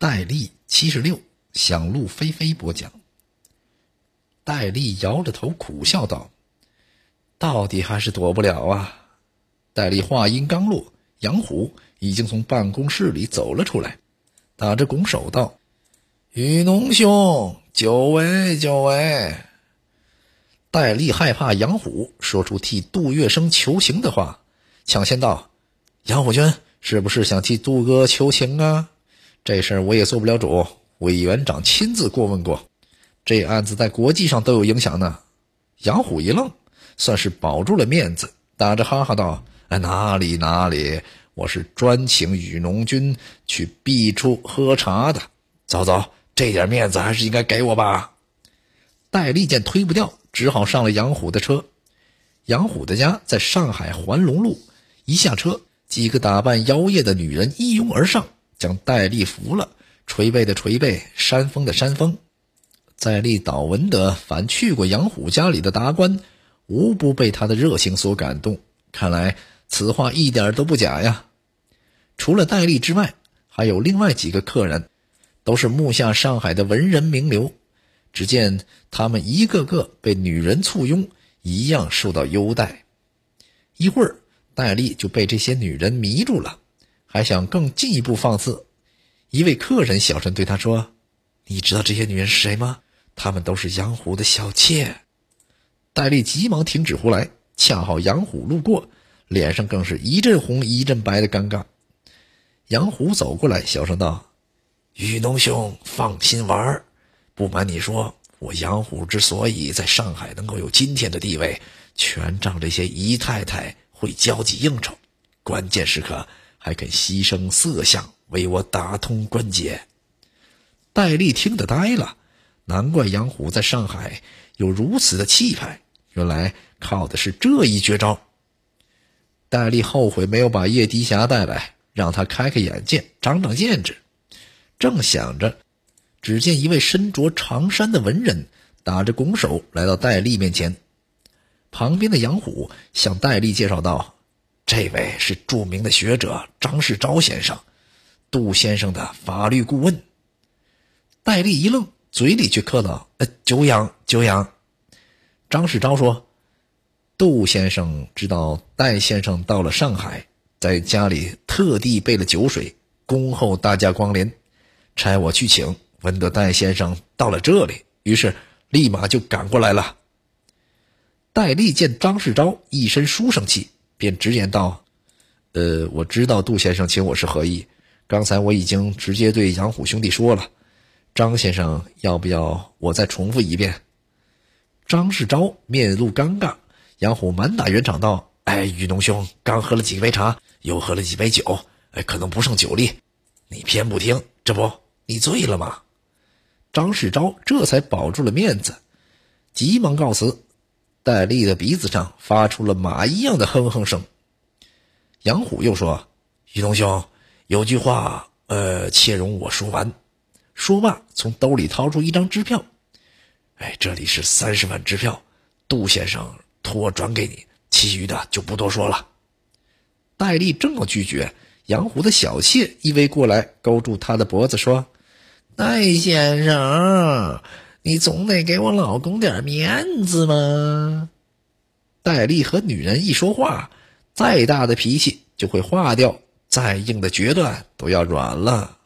戴笠七十六，想入菲菲播讲。戴笠摇着头苦笑道：“到底还是躲不了啊！”戴笠话音刚落，杨虎已经从办公室里走了出来，打着拱手道：“雨农兄，久违，久违。”戴笠害怕杨虎说出替杜月笙求情的话，抢先道：“杨虎军是不是想替杜哥求情啊？”这事儿我也做不了主，委员长亲自过问过，这案子在国际上都有影响呢。杨虎一愣，算是保住了面子，打着哈哈道：“哪里哪里，我是专请雨农君去 b 处喝茶的。走走，这点面子还是应该给我吧。”戴笠见推不掉，只好上了杨虎的车。杨虎的家在上海环龙路，一下车，几个打扮妖艳的女人一拥而上。将戴笠服了，捶背的捶背，山峰的山峰。在立岛文德凡去过杨虎家里的达官，无不被他的热情所感动。看来此话一点都不假呀。除了戴笠之外，还有另外几个客人，都是目下上海的文人名流。只见他们一个个被女人簇拥，一样受到优待。一会儿，戴笠就被这些女人迷住了。还想更进一步放肆，一位客人小声对他说：“你知道这些女人是谁吗？她们都是杨虎的小妾。”戴笠急忙停止胡来，恰好杨虎路过，脸上更是一阵红一阵白的尴尬。杨虎走过来，小声道：“雨农兄，放心玩儿。不瞒你说，我杨虎之所以在上海能够有今天的地位，全仗这些姨太太会交际应酬，关键时刻。”还肯牺牲色相为我打通关节？戴笠听得呆了，难怪杨虎在上海有如此的气派，原来靠的是这一绝招。戴笠后悔没有把叶迪霞带来，让他开开眼界，长长见识。正想着，只见一位身着长衫的文人打着拱手来到戴笠面前，旁边的杨虎向戴笠介绍道。这位是著名的学者张世钊先生，杜先生的法律顾问。戴笠一愣，嘴里却客道：“呃，久仰久仰。”张世钊说：“杜先生知道戴先生到了上海，在家里特地备了酒水，恭候大驾光临。差我去请，闻得戴先生到了这里，于是立马就赶过来了。”戴笠见张世钊一身书生气。便直言道：“呃，我知道杜先生请我是何意。刚才我已经直接对杨虎兄弟说了，张先生要不要我再重复一遍？”张世钊面露尴尬，杨虎满打圆场道：“哎，雨农兄，刚喝了几杯茶，又喝了几杯酒，哎，可能不胜酒力。你偏不听，这不你醉了吗？”张世钊这才保住了面子，急忙告辞。戴笠的鼻子上发出了马一样的哼哼声。杨虎又说：“于东兄，有句话，呃，且容我说完。”说罢，从兜里掏出一张支票，“哎，这里是三十万支票，杜先生托我转给你，其余的就不多说了。”戴笠正要拒绝，杨虎的小妾依偎过来，勾住他的脖子说：“戴先生。”你总得给我老公点面子嘛！戴笠和女人一说话，再大的脾气就会化掉，再硬的决断都要软了。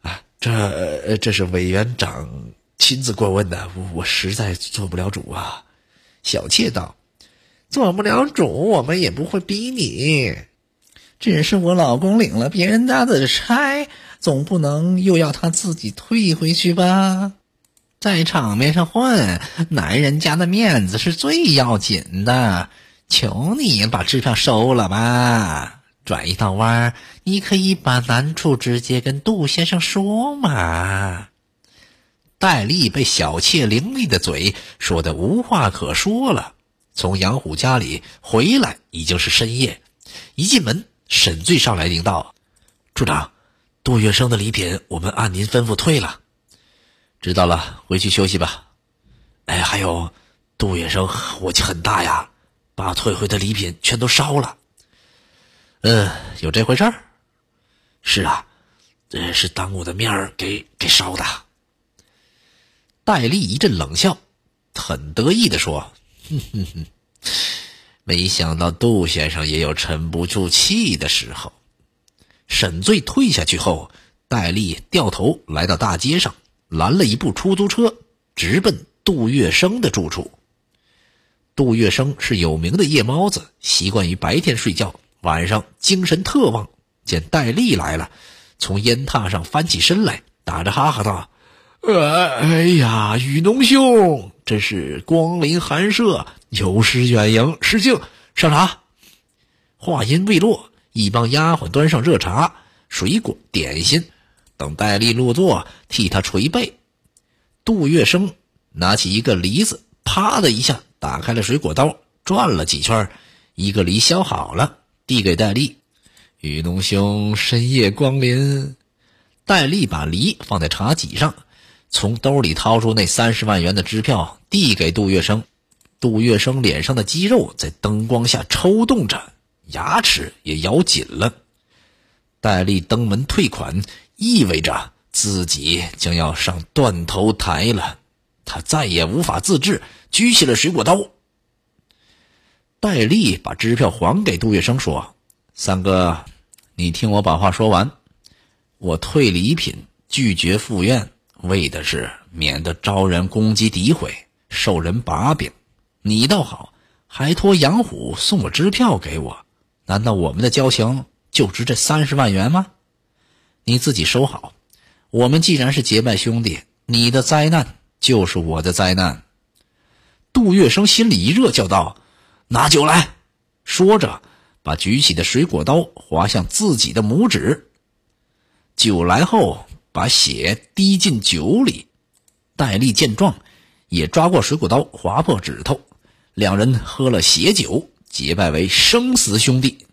啊，这这是委员长亲自过问的，我实在做不了主啊。小妾道：“做不了主，我们也不会逼你。只是我老公领了别人家的差，总不能又要他自己退回去吧？”在场面上混，男人家的面子是最要紧的。求你把支票收了吧。转一趟弯，你可以把难处直接跟杜先生说嘛。戴笠被小妾伶俐的嘴说的无话可说了。从杨虎家里回来已经是深夜，一进门，沈醉上来领道：“处长，杜月笙的礼品我们按您吩咐退了。”知道了，回去休息吧。哎，还有，杜月笙火气很大呀，把退回的礼品全都烧了。嗯，有这回事儿？是啊，是当我的面儿给给烧的。戴笠一阵冷笑，很得意地说：“哼哼哼，没想到杜先生也有沉不住气的时候。”沈醉退下去后，戴笠掉头来到大街上。拦了一部出租车，直奔杜月笙的住处。杜月笙是有名的夜猫子，习惯于白天睡觉，晚上精神特旺。见戴笠来了，从烟榻上翻起身来，打着哈哈道：“哎呀，雨农兄，真是光临寒舍，有失远迎，失敬。上茶。”话音未落，一帮丫鬟端上热茶、水果、点心。等戴笠落座，替他捶背。杜月笙拿起一个梨子，啪的一下打开了水果刀，转了几圈，一个梨削好了，递给戴笠。雨农兄深夜光临。戴笠把梨放在茶几上，从兜里掏出那三十万元的支票，递给杜月笙。杜月笙脸上的肌肉在灯光下抽动着，牙齿也咬紧了。戴笠登门退款。意味着自己将要上断头台了，他再也无法自制，举起了水果刀。戴笠把支票还给杜月笙，说：“三哥，你听我把话说完。我退礼品，拒绝赴宴，为的是免得招人攻击、诋毁、受人把柄。你倒好，还托杨虎送我支票给我。难道我们的交情就值这三十万元吗？”你自己收好。我们既然是结拜兄弟，你的灾难就是我的灾难。杜月笙心里一热，叫道：“拿酒来！”说着，把举起的水果刀划向自己的拇指。酒来后，把血滴进酒里。戴笠见状，也抓过水果刀划破指头。两人喝了血酒，结拜为生死兄弟。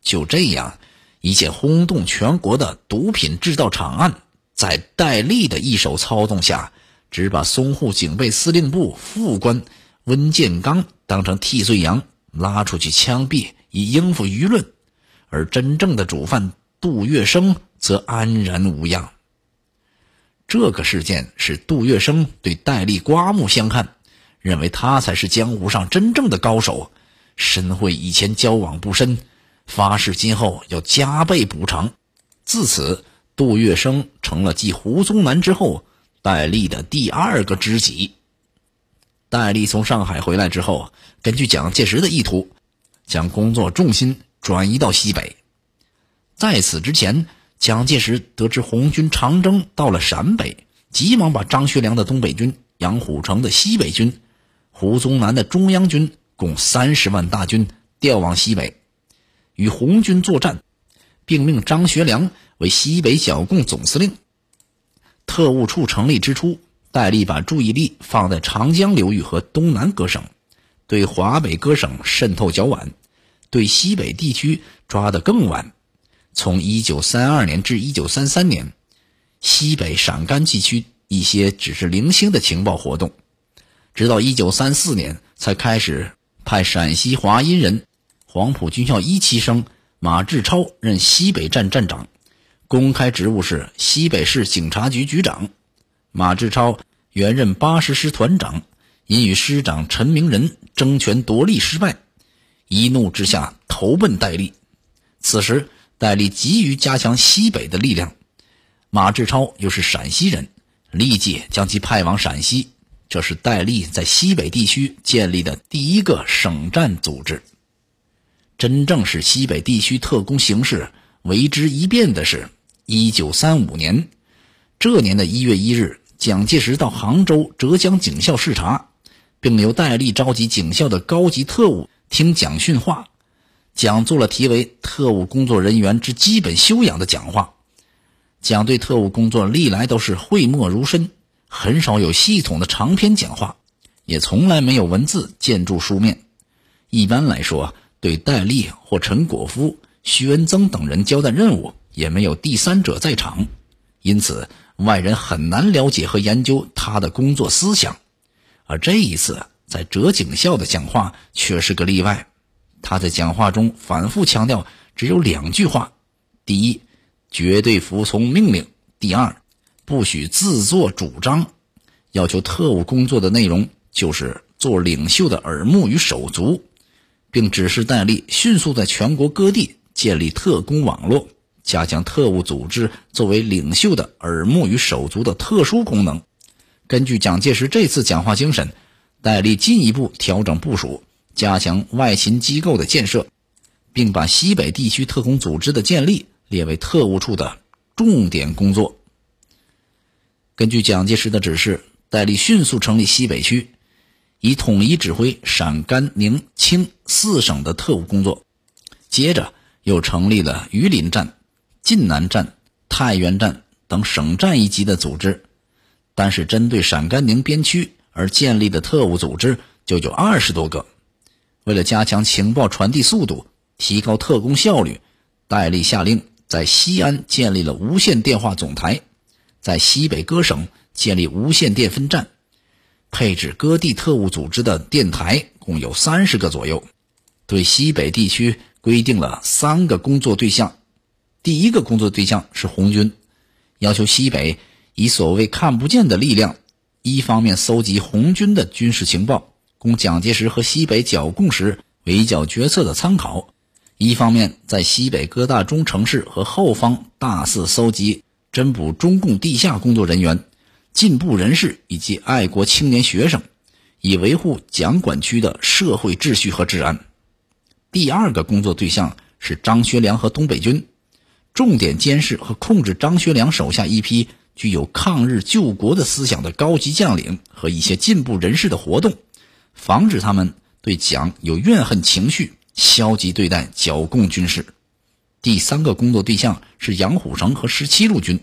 就这样。一件轰动全国的毒品制造厂案，在戴笠的一手操纵下，只把淞沪警备司令部副官温建刚当成替罪羊拉出去枪毙，以应付舆论；而真正的主犯杜月笙则安然无恙。这个事件使杜月笙对戴笠刮目相看，认为他才是江湖上真正的高手。深会以前交往不深。发誓今后要加倍补偿。自此，杜月笙成了继胡宗南之后戴笠的第二个知己。戴笠从上海回来之后，根据蒋介石的意图，将工作重心转移到西北。在此之前，蒋介石得知红军长征到了陕北，急忙把张学良的东北军、杨虎城的西北军、胡宗南的中央军共三十万大军调往西北。与红军作战，并命张学良为西北剿共总司令。特务处成立之初，戴笠把注意力放在长江流域和东南各省，对华北各省渗透较晚，对西北地区抓得更晚。从一九三二年至一九三三年，西北陕甘地区一些只是零星的情报活动，直到一九三四年才开始派陕西华阴人。黄埔军校一期生马志超任西北站站长，公开职务是西北市警察局局长。马志超原任八十师团长，因与师长陈明仁争权夺利失败，一怒之下投奔戴笠。此时戴笠急于加强西北的力量，马志超又是陕西人，立即将其派往陕西。这是戴笠在西北地区建立的第一个省站组织。真正使西北地区特工形势为之一变的是，一九三五年，这年的一月一日，蒋介石到杭州浙江警校视察，并由戴笠召集警校的高级特务听蒋训话，讲做了题为《特务工作人员之基本修养》的讲话。蒋对特务工作历来都是讳莫如深，很少有系统的长篇讲话，也从来没有文字建筑书面。一般来说。对戴笠或陈果夫、徐恩曾等人交代任务，也没有第三者在场，因此外人很难了解和研究他的工作思想。而这一次，在哲景校的讲话却是个例外。他在讲话中反复强调只有两句话：第一，绝对服从命令；第二，不许自作主张。要求特务工作的内容就是做领袖的耳目与手足。并指示戴笠迅速在全国各地建立特工网络，加强特务组织作为领袖的耳目与手足的特殊功能。根据蒋介石这次讲话精神，戴笠进一步调整部署，加强外勤机构的建设，并把西北地区特工组织的建立列为特务处的重点工作。根据蒋介石的指示，戴笠迅速成立西北区。以统一指挥陕甘宁青四省的特务工作，接着又成立了榆林站、晋南站、太原站等省站一级的组织。但是针对陕甘宁边区而建立的特务组织就有二十多个。为了加强情报传递速度，提高特工效率，戴笠下令在西安建立了无线电话总台，在西北各省建立无线电分站。配置各地特务组织的电台共有三十个左右，对西北地区规定了三个工作对象。第一个工作对象是红军，要求西北以所谓看不见的力量，一方面搜集红军的军事情报，供蒋介石和西北剿共时围剿决策的参考；一方面在西北各大中城市和后方大肆搜集、侦捕中共地下工作人员。进步人士以及爱国青年学生，以维护蒋管区的社会秩序和治安。第二个工作对象是张学良和东北军，重点监视和控制张学良手下一批具有抗日救国的思想的高级将领和一些进步人士的活动，防止他们对蒋有怨恨情绪，消极对待剿共军事。第三个工作对象是杨虎城和十七路军，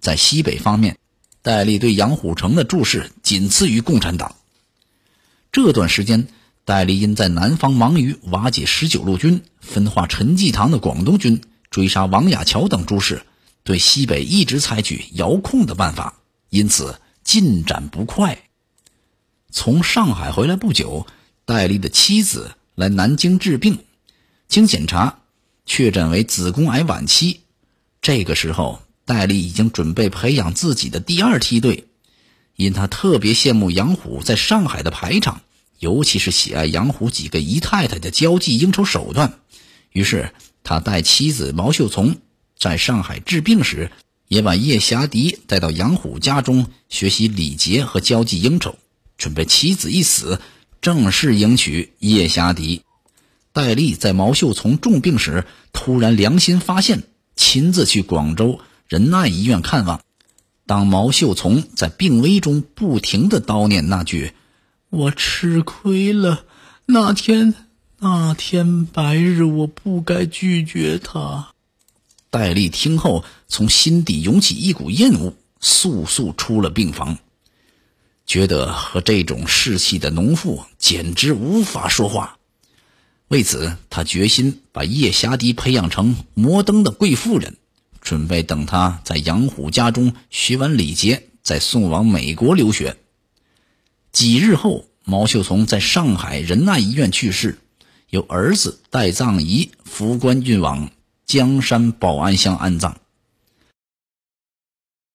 在西北方面。戴笠对杨虎城的注视仅次于共产党。这段时间，戴笠因在南方忙于瓦解十九路军、分化陈济棠的广东军、追杀王亚樵等诸事，对西北一直采取遥控的办法，因此进展不快。从上海回来不久，戴笠的妻子来南京治病，经检查确诊为子宫癌晚期。这个时候。戴笠已经准备培养自己的第二梯队，因他特别羡慕杨虎在上海的排场，尤其是喜爱杨虎几个姨太太的交际应酬手段。于是，他带妻子毛秀从在上海治病时，也把叶霞迪带到杨虎家中学习礼节和交际应酬，准备妻子一死，正式迎娶叶霞迪。戴笠在毛秀从重病时，突然良心发现，亲自去广州。仁爱医院看望，当毛秀从在病危中不停地叨念那句：“我吃亏了，那天那天白日我不该拒绝他。”戴笠听后，从心底涌起一股厌恶，速速出了病房，觉得和这种士气的农妇简直无法说话。为此，他决心把叶霞迪培养成摩登的贵妇人。准备等他在杨虎家中学完礼节，再送往美国留学。几日后，毛秀从在上海仁爱医院去世，由儿子带葬仪扶棺运往江山保安乡安葬。